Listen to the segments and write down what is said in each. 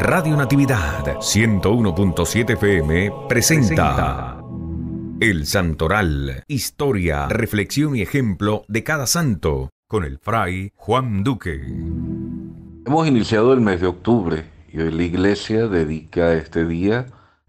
Radio Natividad 101.7 FM presenta El Santoral, historia, reflexión y ejemplo de cada santo, con el fray Juan Duque. Hemos iniciado el mes de octubre y hoy la iglesia dedica este día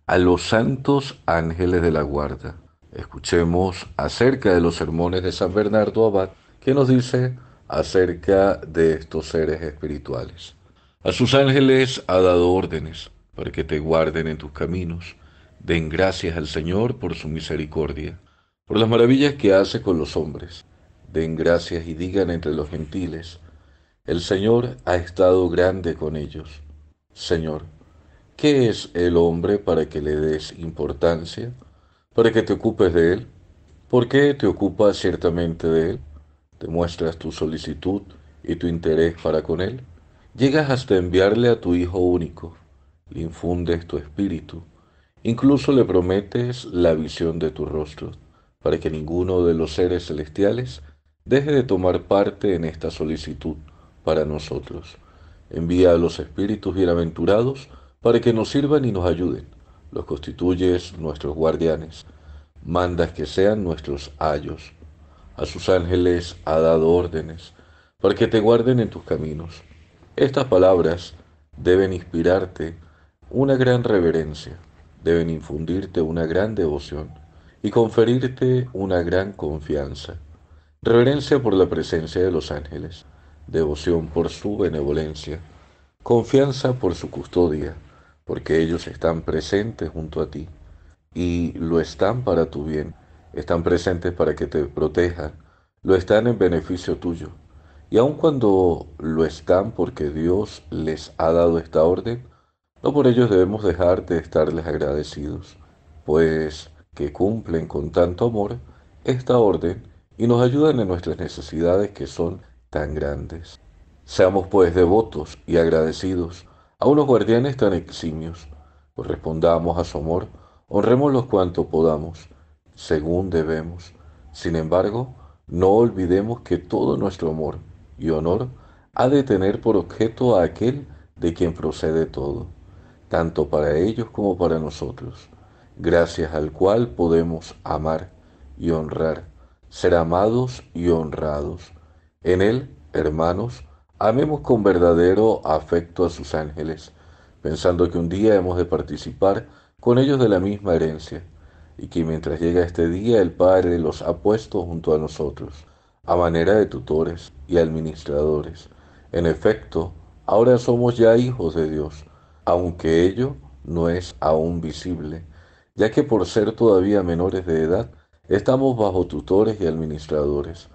a los santos ángeles de la guarda. Escuchemos acerca de los sermones de San Bernardo Abad que nos dice acerca de estos seres espirituales. A sus ángeles ha dado órdenes para que te guarden en tus caminos. Den gracias al Señor por su misericordia, por las maravillas que hace con los hombres. Den gracias y digan entre los gentiles, el Señor ha estado grande con ellos. Señor, ¿qué es el hombre para que le des importancia, para que te ocupes de él? ¿Por qué te ocupas ciertamente de él? ¿Te muestras tu solicitud y tu interés para con él? llegas hasta enviarle a tu Hijo único, le infundes tu espíritu, incluso le prometes la visión de tu rostro, para que ninguno de los seres celestiales deje de tomar parte en esta solicitud para nosotros. Envía a los espíritus bienaventurados para que nos sirvan y nos ayuden. Los constituyes nuestros guardianes. Mandas que sean nuestros ayos. A sus ángeles ha dado órdenes para que te guarden en tus caminos estas palabras deben inspirarte una gran reverencia, deben infundirte una gran devoción y conferirte una gran confianza. Reverencia por la presencia de los ángeles, devoción por su benevolencia, confianza por su custodia, porque ellos están presentes junto a ti y lo están para tu bien, están presentes para que te protejan, lo están en beneficio tuyo y aun cuando lo están porque Dios les ha dado esta orden, no por ellos debemos dejar de estarles agradecidos, pues que cumplen con tanto amor esta orden y nos ayudan en nuestras necesidades que son tan grandes. Seamos pues devotos y agradecidos a unos guardianes tan eximios. Correspondamos a su amor, honrémoslos cuanto podamos, según debemos. Sin embargo, no olvidemos que todo nuestro amor y honor ha de tener por objeto a aquel de quien procede todo, tanto para ellos como para nosotros, gracias al cual podemos amar y honrar, ser amados y honrados. En él, hermanos, amemos con verdadero afecto a sus ángeles, pensando que un día hemos de participar con ellos de la misma herencia, y que mientras llega este día el Padre los ha puesto junto a nosotros a manera de tutores y administradores. En efecto, ahora somos ya hijos de Dios, aunque ello no es aún visible, ya que por ser todavía menores de edad, estamos bajo tutores y administradores,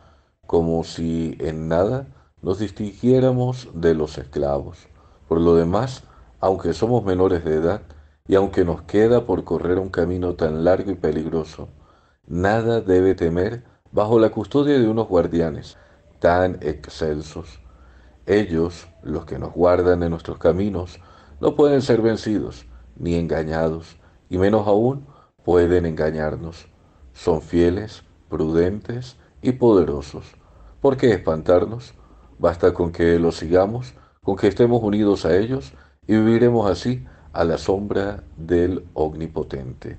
como si en nada nos distinguiéramos de los esclavos. Por lo demás, aunque somos menores de edad, y aunque nos queda por correr un camino tan largo y peligroso, nada debe temer bajo la custodia de unos guardianes tan excelsos. Ellos, los que nos guardan en nuestros caminos, no pueden ser vencidos ni engañados, y menos aún pueden engañarnos. Son fieles, prudentes y poderosos. ¿Por qué espantarnos? Basta con que los sigamos, con que estemos unidos a ellos y viviremos así a la sombra del Omnipotente.